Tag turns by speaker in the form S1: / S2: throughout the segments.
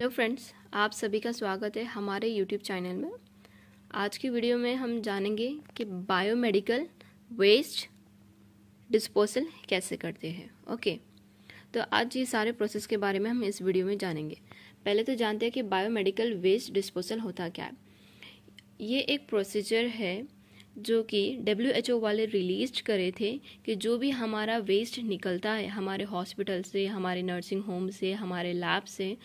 S1: Hello friends आप सभी का स्वागत है हमारे यूट्यूब चैनल में आज की वीडियो में हम जानेंगे कि बायोमेडिकल वेस्ट डिस्पोजल कैसे करते हैं ओके तो आज ये सारे प्रोसेस के बारे में हम इस वीडियो में जानेंगे पहले तो जानते हैं कि बायोमेडिकल वेस्ट डिस्पोजल होता क्या है ये एक प्रोसीजर है जो कि डब्ल्यू एच ओ वाले रिलीज करे थे कि जो भी हमारा वेस्ट निकलता है हमारे हॉस्पिटल से हमारे नर्सिंग होम से हमारे लैब से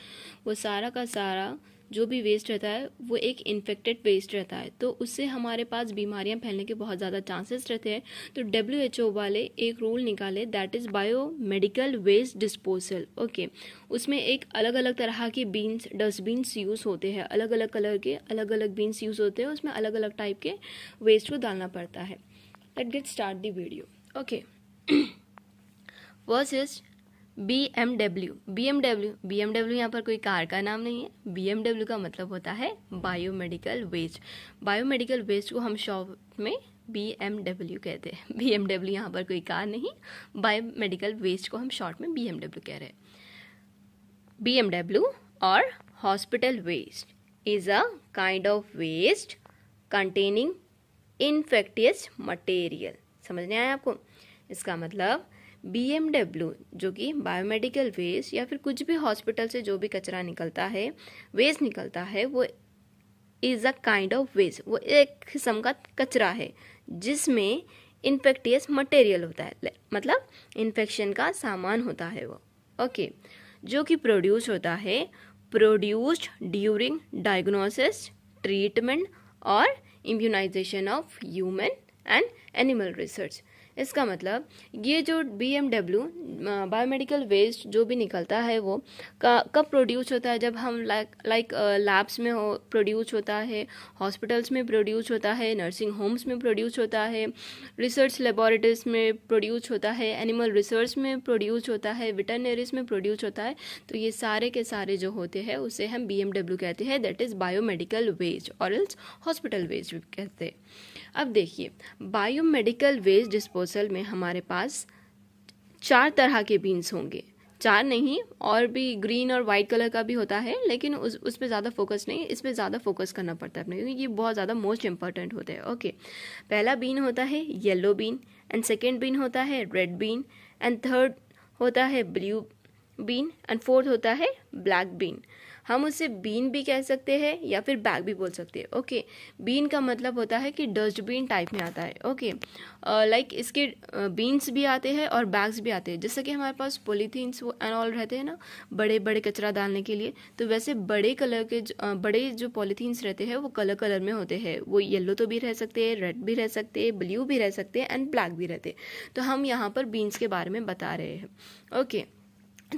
S1: वो सारा का सारा जो भी वेस्ट रहता है वो एक इन्फेक्टेड वेस्ट रहता है तो उससे हमारे पास बीमारियां फैलने के बहुत ज़्यादा चांसेस रहते हैं तो डब्ल्यू एच ओ वाले एक रूल निकाले that is bio medical waste disposal okay उसमें एक अलग अलग तरह के बीन्स डस्टबिन्स यूज़ होते हैं अलग अलग कलर के अलग अलग बीन्स यूज़ होते हैं उसमें अलग अलग टाइप के वेस्ट को डालना पड़ता है let get start the video okay first is B M W B M W B M W यहाँ पर कोई कार का नाम नहीं है बी एम डब्ल्यू का मतलब होता है बायोमेडिकल वेस्ट बायोमेडिकल वेस्ट को हम शॉर्ट में बी एम डब्ल्यू कहते हैं बी एम डब्ल्यू यहाँ पर कोई कार नहीं बायोमेडिकल वेस्ट को हम शॉर्ट में बी एम डब्ल्यू कह रहे हैं बी एम डब्ल्यू और hospital waste is a kind of waste containing infectious material समझने आया आपको इसका मतलब बी जो कि बायोमेडिकल वेस्ट या फिर कुछ भी हॉस्पिटल से जो भी कचरा निकलता है वेस्ट निकलता है वो is a kind of waste वो एक किस्म का कचरा है जिसमें इन्फेक्टियस मटेरियल होता है मतलब इन्फेक्शन का सामान होता है वो ओके okay. जो कि प्रोड्यूस होता है प्रोड्यूस्ड ड्यूरिंग डायग्नोसिस ट्रीटमेंट और immunization of human and animal research इसका मतलब ये जो B M W biomedical waste जो भी निकलता है वो कब प्रोड्यूस होता है जब हम लाइक लाइक लैब्स में हो प्रोड्यूस होता है हॉस्पिटल्स में प्रोड्यूस होता है नर्सिंग होम्स में प्रोड्यूस होता है रिसर्च लेबॉरिटरीज में प्रोड्यूस होता है एनिमल रिसर्च में प्रोड्यूस होता है विटनरीज में प्रोड्यूस होता है तो ये सारे के सारे जो होते हैं उसे हम बी कहते हैं दैट इज़ बायोमेडिकल वेस्ट और इल्स हॉस्पिटल वेस्ट भी कहते हैं अब देखिए बायोमेडिकल वेस्ट डिस्पोज फसल में हमारे पास चार तरह के बीन्स होंगे चार नहीं और भी ग्रीन और वाइट कलर का भी होता है लेकिन उस उस पर ज़्यादा फोकस नहीं इस पर ज़्यादा फोकस करना पड़ता है अपने क्योंकि ये बहुत ज़्यादा मोस्ट इम्पॉर्टेंट होते हैं ओके पहला बीन होता है yellow bin and second bin होता है रेड बीन एंड थर्ड होता है ब्लू बीन एंड फोर्थ होता है ब्लैक बीन हम उसे बीन भी कह सकते हैं या फिर बैग भी बोल सकते हैं ओके बीन का मतलब होता है कि डस्टबिन टाइप में आता है ओके लाइक uh, इसके बीन्स uh, भी आते हैं और बैग्स भी आते हैं जैसे कि हमारे पास पोलीथीन्स एंड ऑल रहते हैं ना बड़े बड़े कचरा डालने के लिए तो वैसे बड़े कलर के जो, uh, बड़े जो पॉलीथीन्स रहते हैं वो कलर कलर में होते हैं वो येल्लो तो भी रह सकते हैं रेड भी रह सकते हैं ब्ल्यू भी रह सकते हैं एंड ब्लैक भी रहते हैं तो हम यहाँ पर बीन्स के बारे में बता रहे हैं ओके okay.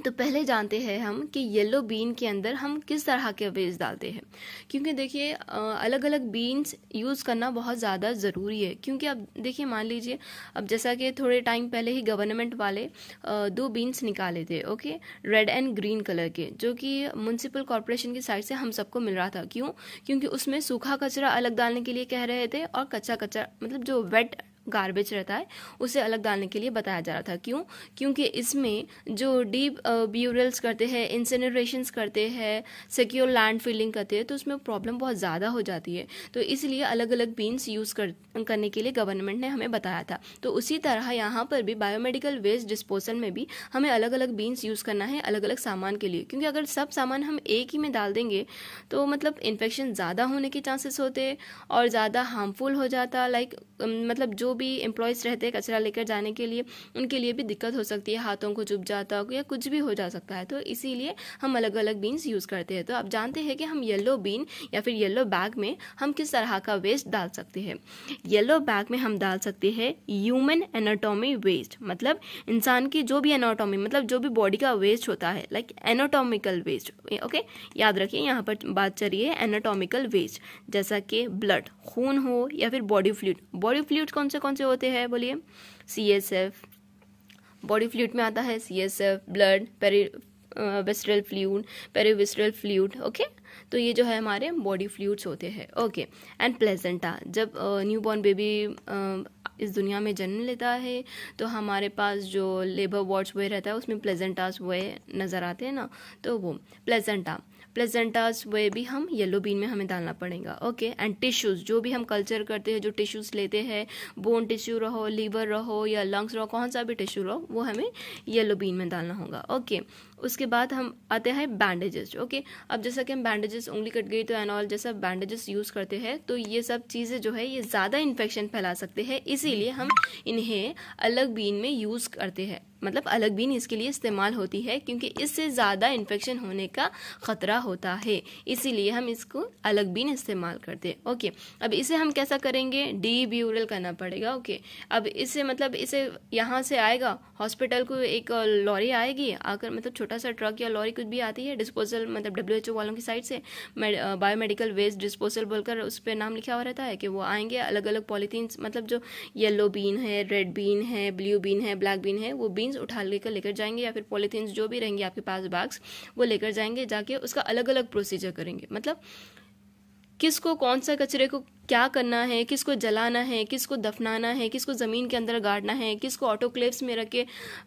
S1: तो पहले जानते हैं हम कि येलो बीन के अंदर हम किस तरह के वेज डालते हैं क्योंकि देखिए अलग अलग बीन्स यूज़ करना बहुत ज़्यादा ज़रूरी है क्योंकि अब देखिए मान लीजिए अब जैसा कि थोड़े टाइम पहले ही गवर्नमेंट वाले दो बीन्स निकाले थे okay red and green colour के जो कि म्यूनसिपल कॉरपोरेशन की साइड से हम सबको मिल रहा था क्यों क्योंकि उसमें सूखा कचरा अलग डालने के लिए कह रहे थे और कच्चा कचरा मतलब जो वेट गार्बेज रहता है उसे अलग डालने के लिए बताया जा रहा था क्यों क्योंकि इसमें जो डीप ब्यूरल्स uh, करते हैं इंसिनरेशंस करते हैं सिक्योर लैंड फिलिंग करते हैं तो उसमें प्रॉब्लम बहुत ज़्यादा हो जाती है तो इसलिए अलग अलग बीन्स यूज़ कर करने के लिए गवर्नमेंट ने हमें बताया था तो उसी तरह यहाँ पर भी बायोमेडिकल वेस्ट डिस्पोजल में भी हमें अलग अलग बीन्स यूज़ करना है अलग अलग सामान के लिए क्योंकि अगर सब सामान हम एक ही में डाल देंगे तो मतलब इन्फेक्शन ज़्यादा होने के चांसेस होते और ज़्यादा हार्मफुल हो जाता लाइक um, मतलब जो भी एम्प्लॉयज़ रहते हैं कचरा लेकर जाने के लिए उनके लिए भी दिक्कत हो सकती है हाथों को चुप जाता हो या कुछ भी हो जा सकता है तो इसीलिए हम अलग अलग बीन्स यूज़ करते हैं तो आप जानते हैं कि हम येलो बीन या फिर येल्लो बैग में हम किस तरह का वेस्ट डाल सकते हैं येलो बैग में हम डाल सकते हैं ह्यूमन एनाटोमी वेस्ट मतलब इंसान की जो भी एनाटोमी मतलब जो भी बॉडी का वेस्ट होता है लाइक एनाटोमिकल वेस्ट ओके याद रखिए यहाँ पर बात करिए एनाटोमिकल वेस्ट जैसा कि ब्लड खून हो या फिर बॉडी फ्लूड बॉडी फ्लूड कौन से कौन से होते हैं बोलिए C S F body fluid में आता है सी एस एफ ब्लड पेरीवेस्ट्रल फ्लूड पेरीवेस्ट्रल फ्लूड ओके तो ये जो है हमारे बॉडी फ्लूड्स होते हैं ओके एंड प्लेजेंटा जब न्यू बॉर्न बेबी इस दुनिया में जन्म लेता है तो हमारे पास जो लेबर वार्ड्स हुए रहता है उसमें प्लेजेंटास वे नज़र आते हैं ना तो वो प्लेजेंटा प्लेजेंटास वे भी हम येलो बीन में हमें डालना पड़ेगा ओके एंड टिश्यूज़ जो भी हम कल्चर करते हैं जो टिश्यूज़ लेते हैं बोन टिश्यू रहो लीवर रहो या लंग्स रहो कौन सा भी टिश्यू रहो वो हमें येलो बीन में डालना होगा ओके उसके बाद हम आते हैं बैंडेजेस ओके अब जैसा कि हम बैंडेजेस उंगली कट गई तो एंड ऑल जैसा बैंडेजेस यूज़ करते हैं तो ये सब चीज़ें जो है ये ज़्यादा इन्फेक्शन फैला सकते हैं इसीलिए हम इन्हें अलग बीन में यूज़ करते हैं मतलब अलग बीन इसके लिए इस्तेमाल होती है क्योंकि इससे ज़्यादा इन्फेक्शन होने का ख़तरा होता है इसीलिए हम इसको अलग बीन इस्तेमाल करते हैं ओके अब इसे हम कैसा करेंगे डी ब्यूरल करना पड़ेगा ओके अब इससे मतलब इसे यहाँ से आएगा हॉस्पिटल को एक लॉरी आएगी आकर मतलब छोटा छोटा सा ट्रक या लॉरी कुछ भी आती है डिस्पोजल मतलब डब्ल्यू वालों की साइड से बायोमेडिकल वेस्ट डिस्पोजल बोलकर उस पर नाम लिखा हुआ रहता है कि वो आएंगे अलग अलग पॉलीथीन मतलब जो येलो बीन है रेड बीन है ब्लू बीन है ब्लैक बीन है वो बीन्स उठा लेकर लेकर जाएंगे या फिर पॉलीथीन जो भी रहेंगे आपके पास बाग्स वो लेकर जाएंगे जाके उसका अलग अलग प्रोसीजर करेंगे मतलब किसको कौन सा कचरे को क्या करना है किसको जलाना है किसको दफनाना है किसको ज़मीन के अंदर गाड़ना है किसको ऑटोक्लेव्स में रख के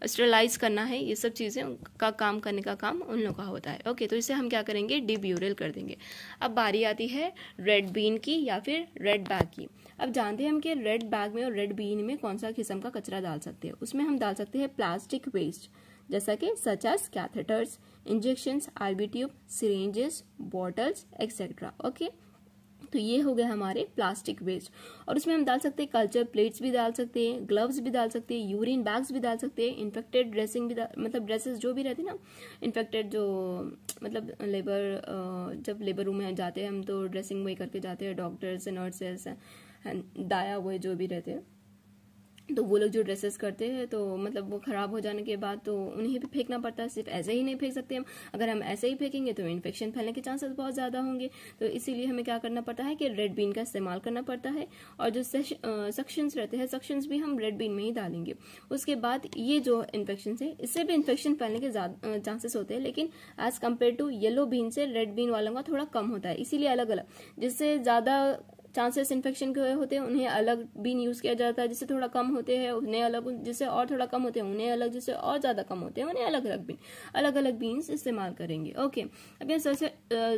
S1: स्टरलाइज करना है ये सब चीज़ें का काम करने का काम उन लोगों का होता है ओके तो इसे हम क्या करेंगे डिब्यूरल कर देंगे अब बारी आती है रेड बीन की या फिर रेड बैग की अब जानते हैं हम कि रेड बैग में और रेड बीन में कौन सा किस्म का कचरा डाल सकते हैं उसमें हम डाल सकते हैं प्लास्टिक वेस्ट जैसा कि सच कैथेटर्स इंजेक्शंस आरबी tube syringes bottles etcetera okay okay? तो ये हो गए हमारे प्लास्टिक वेस्ट और उसमें हम डाल सकते हैं कल्चर प्लेट्स भी डाल सकते हैं ग्लव्स भी डाल सकते हैं यूरिन बैग्स भी डाल सकते हैं इन्फेक्टेड ड्रेसिंग भी मतलब ड्रेसेस जो भी रहते हैं ना इन्फेक्टेड जो मतलब लेबर जब लेबर रूम में जाते हैं हम तो ड्रेसिंग वही करके जाते हैं डॉक्टर्स नर्सेस दाया हुए जो भी रहते हैं तो वो लोग जो ड्रेसेस करते हैं तो मतलब वो ख़राब हो जाने के बाद तो उन्हें भी फेंकना पड़ता है सिर्फ ऐसे ही नहीं फेंक सकते हम अगर हम ऐसे ही फेंकेंगे तो इन्फेक्शन फैलने के चांसेस बहुत ज़्यादा होंगे तो इसीलिए हमें क्या करना पड़ता है कि रेड बीन का इस्तेमाल करना पड़ता है और जो सक्शंस रहते हैं सक्शंस भी हम रेड बीन में ही डालेंगे उसके बाद ये जो इन्फेक्शन है इससे भी इन्फेक्शन फैलने के चांसेस होते हैं लेकिन as compared to yellow bin से रेड बीन वालों का थोड़ा कम होता है इसीलिए अलग अलग जिससे ज़्यादा चांसेस इन्फेक्शन के होते हैं उन्हें अलग बीन यूज़ किया जाता है जिससे थोड़ा कम होते हैं उन्हें अलग जिससे और थोड़ा कम होते हैं उन्हें अलग जिससे और ज़्यादा कम होते हैं उन्हें अलग अलग बीन अलग अलग बीन्स इस्तेमाल करेंगे ओके अब यह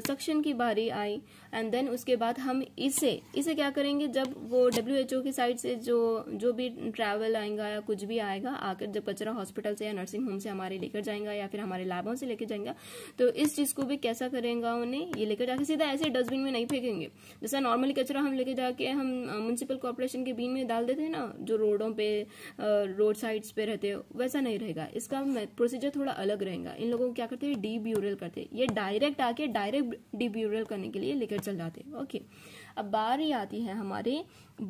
S1: सक्शन की बारी आई एंड देन उसके बाद हम इसे इसे क्या करेंगे जब वो डब्ल्यू एच ओ की साइड से जो जो भी ट्रैवल आएगा या कुछ भी आएगा आकर जब कचरा हॉस्पिटल से या नर्सिंग होम से हमारे लेकर जाएगा या फिर हमारे लैबों से लेकर जाएगा तो इस चीज़ को भी कैसा करेंगे उन्हें ये लेकर जाके सीधा ऐसे डस्टबिन में नहीं फेंकेंगे जैसा नॉर्मली कचरा हम लेके जाके हम म्यूनसिपल कॉरपोरेशन के बीन में डाल देते हैं ना जो रोडों पे रोड साइड्स पे रहते हैं वैसा नहीं रहेगा इसका प्रोसीजर थोड़ा अलग रहेगा इन लोगों को क्या करते हैं डी ब्यूरल करते हैं ये डायरेक्ट आके डायरेक्ट डी ब्यूरल करने के लिए लेकर चल जाते हैं ओके अब बारी आती है हमारे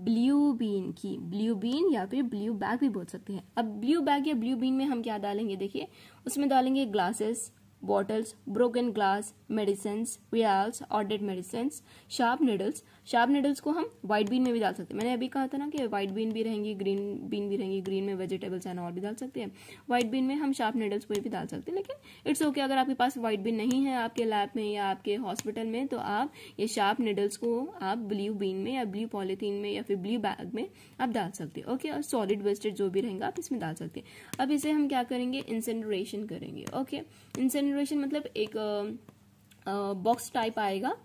S1: ब्लू बीन की ब्लू बीन या फिर ब्लू बैग भी बोल सकते हैं अब ब्लू बैग या ब्लू बीन में हम क्या डालेंगे देखिए उसमें डालेंगे glasses bottles broken glass medicine vials ऑर्डेड medicine sharp sharp sharp Sharp को हम white बीन में भी डाल सकते हैं मैंने अभी कहा था ना कि white बीन भी रहेंगी green bean भी रहेंगी green में vegetables एंड और भी डाल सकते हैं white बीन में हम शार्प needles कोई भी डाल सकते हैं लेकिन इट्स ओके okay, अगर आपके पास white बीन नहीं है आपके लैब में या आपके हॉस्पिटल में तो आप ये शार्प needles को आप ब्लू बीन में या ब्ल्यू पॉलीथीन में या फिर ब्लू बैग में आप डाल सकते हैं ओके और सॉलिड वेस्टेड जो भी रहेंगे आप इसमें डाल सकते हैं अब इसे हम क्या करेंगे इंसेंड्रेशन करेंगे ओके okay? इंसेंड ड्यूरेशन मतलब एक बॉक्स टाइप आएगा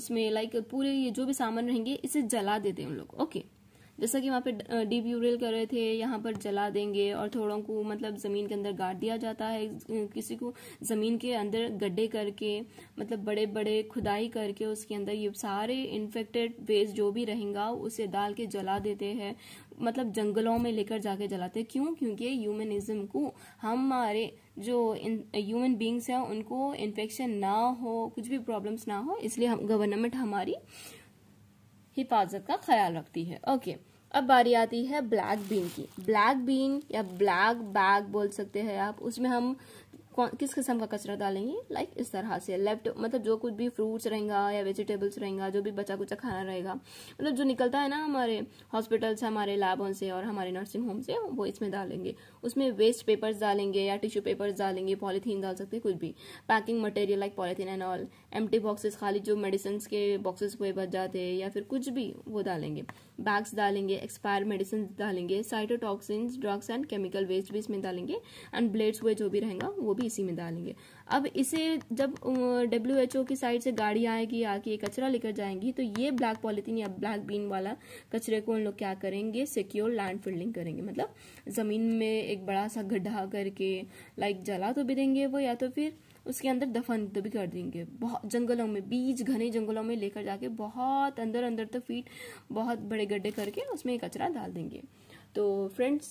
S1: उसमें लाइक पूरे ये जो भी सामान रहेंगे इसे जला देते हैं उन लोग ओके जैसा कि वहाँ पे डीप यूरियल कर रहे थे यहाँ पर जला देंगे और थोड़ों को मतलब ज़मीन के अंदर गाड़ दिया जाता है किसी को ज़मीन के अंदर गड्ढे करके मतलब बड़े बड़े खुदाई करके उसके अंदर ये सारे इन्फेक्टेड वेस्ट जो भी रहेगा उसे डाल के जला देते हैं मतलब जंगलों में लेकर जाके जलाते क्यों क्योंकि ह्यूमनिज्म को हमारे जो ह्यूमन बींग्स हैं उनको इन्फेक्शन ना हो कुछ भी प्रॉब्लम्स ना हो इसलिए हम गवर्नमेंट हमारी हिफाजत का ख्याल रखती है ओके अब बारी आती है ब्लैक बीन की ब्लैक बीन या ब्लैक बैग बोल सकते हैं आप उसमें हम किस किस्म का कचरा डालेंगे लाइक like इस तरह से लेफ्ट मतलब जो कुछ भी फ्रूट्स रहेगा या वेजिटेबल्स रहेगा जो भी बचा कुचा खाना रहेगा मतलब जो निकलता है ना हमारे हॉस्पिटल से हमारे लैबों से और हमारे नर्सिंग होम से वो इसमें डालेंगे उसमें वेस्ट पेपर्स डालेंगे या टिश्यू पेपर्स डालेंगे पॉलीथीन डाल सकते कुछ भी packing material like polythene and all um boxes खाली जो मेडिसिन के बॉक्सेस हुए बच जाते हैं या फिर कुछ भी वो डालेंगे बैग्स डालेंगे एक्सपायर मेडिसिन डालेंगे cytotoxin drugs and chemical waste भी इसमें डालेंगे एंड ब्लेड्स हुए जो भी रहेगा वो भी भी इसी में डालेंगे अब इसे जब डब्ल्यू एच ओ की साइड से गाड़ी आएगी आके ये कचरा लेकर जाएंगी तो ये ब्लैक पॉलिथीन या ब्लैक बीन वाला कचरे को उन लोग क्या करेंगे सिक्योर लैंड फिल्डिंग करेंगे मतलब ज़मीन में एक बड़ा सा गड्ढा करके लाइक जला तो भी देंगे वो या तो फिर उसके अंदर दफन तो भी कर देंगे बहुत जंगलों में बीज घने जंगलों में लेकर जाके बहुत अंदर अंदर तो फीट बहुत बड़े गड्ढे करके उसमें कचरा डाल देंगे तो फ्रेंड्स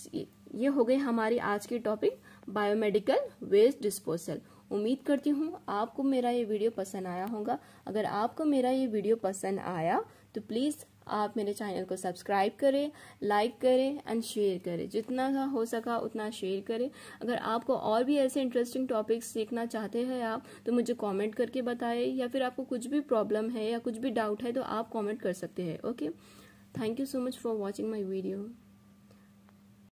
S1: ये हो गए हमारे आज के टॉपिक बायोमेडिकल वेस्ट डिस्पोजल उम्मीद करती हूँ आपको मेरा ये वीडियो पसंद आया होगा अगर आपको मेरा ये वीडियो पसंद आया तो प्लीज़ आप मेरे चैनल को सब्सक्राइब करें लाइक करें एंड शेयर करें जितना का हो सका उतना शेयर करें अगर आपको और भी ऐसे इंटरेस्टिंग टॉपिक्स सीखना चाहते हैं आप तो मुझे कमेंट करके बताएं या फिर आपको कुछ भी प्रॉब्लम है या कुछ भी डाउट है तो आप कमेंट कर सकते हैं okay thank you so much for watching my video